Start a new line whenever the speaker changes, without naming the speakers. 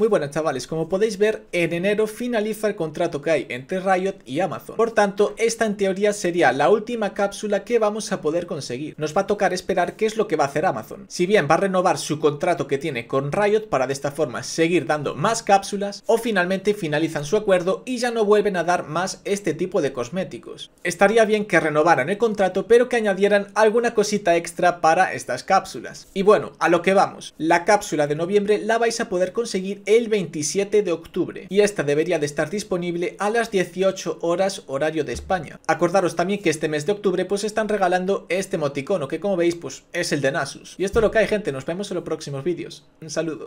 Muy buenas chavales, como podéis ver, en enero finaliza el contrato que hay entre Riot y Amazon. Por tanto, esta en teoría sería la última cápsula que vamos a poder conseguir. Nos va a tocar esperar qué es lo que va a hacer Amazon. Si bien va a renovar su contrato que tiene con Riot para de esta forma seguir dando más cápsulas o finalmente finalizan su acuerdo y ya no vuelven a dar más este tipo de cosméticos. Estaría bien que renovaran el contrato pero que añadieran alguna cosita extra para estas cápsulas. Y bueno, a lo que vamos. La cápsula de noviembre la vais a poder conseguir el 27 de octubre y esta debería de estar disponible a las 18 horas horario de España. Acordaros también que este mes de octubre pues están regalando este moticono, que como veis pues es el de Nasus. Y esto es lo que hay gente, nos vemos en los próximos vídeos. Un saludo.